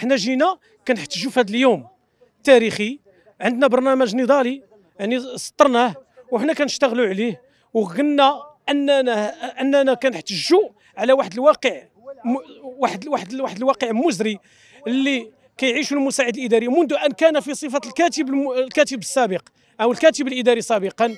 حنا جينا كنحتجوا في هذا اليوم تاريخي عندنا برنامج نضالي يعني سطرناه وحنا كنشتغلوا عليه وقلنا اننا اننا كنحتجوا على واحد الواقع واحد واحد واحد الواقع مزري اللي كيعيشوا المساعد الاداري منذ ان كان في صفه الكاتب الكاتب السابق او الكاتب الاداري سابقا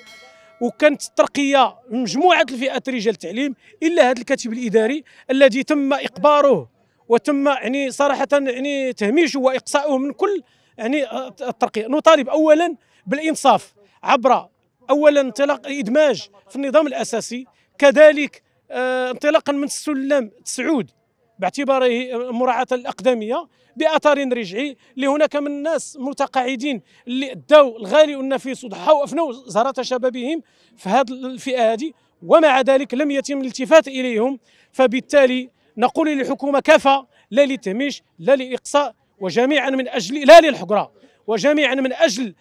وكانت الترقيه مجموعه الفئات رجال التعليم الا هذا الكاتب الاداري الذي تم اقباره وتم يعني صراحه يعني تهميشه واقصاؤه من كل يعني الترقيه نطالب اولا بالانصاف عبر اولا انطلاق ادماج في النظام الاساسي كذلك آه، انطلاقا من السلم تسعود باعتباره مراعاة الأقدمية بأثر رجعي لهناك من الناس متقاعدين اللي اداوا الغالي والنفيس وضحوا افنوا زهرة شبابهم في هذه الفئة هذه ومع ذلك لم يتم الالتفات إليهم فبالتالي نقول للحكومه كفى لا للتهميش لا للاقصاء وجميعا من اجل لا للحقره وجميعا من اجل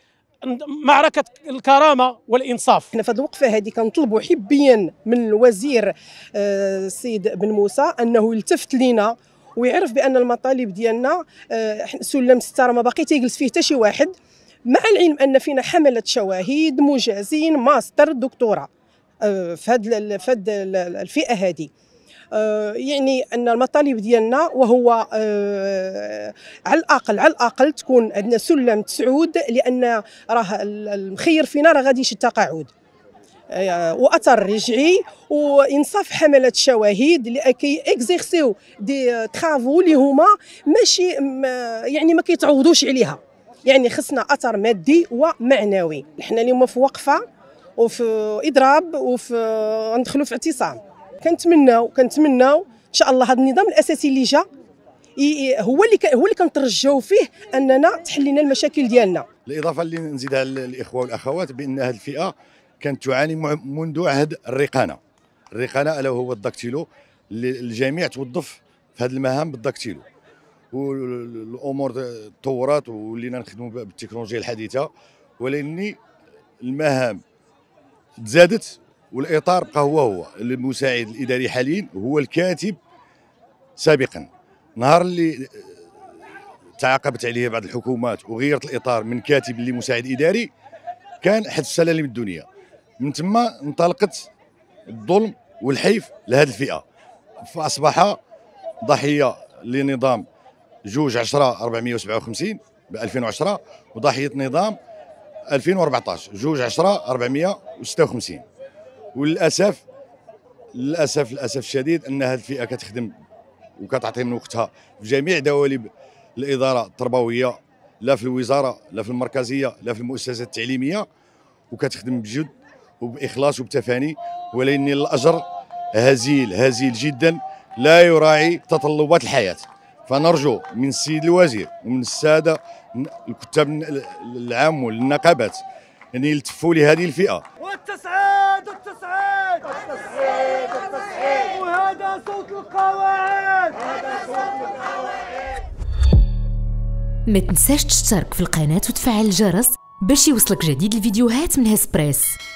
معركه الكرامه والانصاف احنا في هذه الوقفه هذه كنطلبوا حبيا من الوزير السيد آه، بن موسى انه يلتفت لينا ويعرف بان المطالب ديالنا آه، سلم ستة ما باقي يجلس فيه حتى شي واحد مع العلم ان فينا حمله شواهد مجازين ماستر دكتوراه آه، في هذه الفئه هذه آه، يعني ان المطالب ديالنا وهو آه، على الاقل على الاقل تكون عندنا سلم تسعود لان راه المخير فينا راه غادي يشد تقاعد آه، واثر رجعي وانصاف حمله الشواهد لكي اكزيرسيو دي ترافو اللي هما ماشي يعني ما كيتعوضوش عليها يعني خصنا اثر مادي ومعنوي حنا اليوم في وقفه وفي اضراب وفي ندخلوا في اعتصام كنتمناو كنتمناو ان شاء الله هذا النظام الاساسي اللي جا هو اللي هو اللي كنترجاو فيه اننا تحلينا المشاكل ديالنا الاضافه اللي نزيدها للاخوه والاخوات بان هذه الفئه كانت تعاني منذ عهد الرقانه الرقانه الا هو الدكتيلو الجميع توظف في هذه المهام بالدكتيلو والامور تطورات ولينا نخدموا بالتكنولوجيا الحديثه ولكن المهام تزادت والاطار بقى هو هو المساعد الاداري حاليا هو الكاتب سابقا نهار اللي آه، تعاقبت عليه بعض الحكومات وغيرت الاطار من كاتب لمساعد اداري كان حد السلالم الدنيا من ثم انطلقت الظلم والحيف لهذه الفئه فاصبح ضحيه لنظام جوج 10 457 ب 2010 وضحيه نظام 2014 جوج 10 456 وللاسف للاسف للاسف الشديد ان هذه الفئه كتخدم وكتعطي من وقتها في جميع دوالب الاداره التربويه لا في الوزاره لا في المركزيه لا في المؤسسات التعليميه وكتخدم بجد وباخلاص وبتفاني ولكن الاجر هزيل هزيل جدا لا يراعي تطلبات الحياه فنرجو من السيد الوزير ومن الساده الكتاب العام والنقابات ان يلتفوا لهذه الفئه والتسعيد والتسعيد والتسعيد والتسعيد وهذا صوت القواعد هذا صوت القواعد ما تنساش تشترك في القناة وتفعل الجرس باش يوصلك جديد الفيديوهات من هسبريس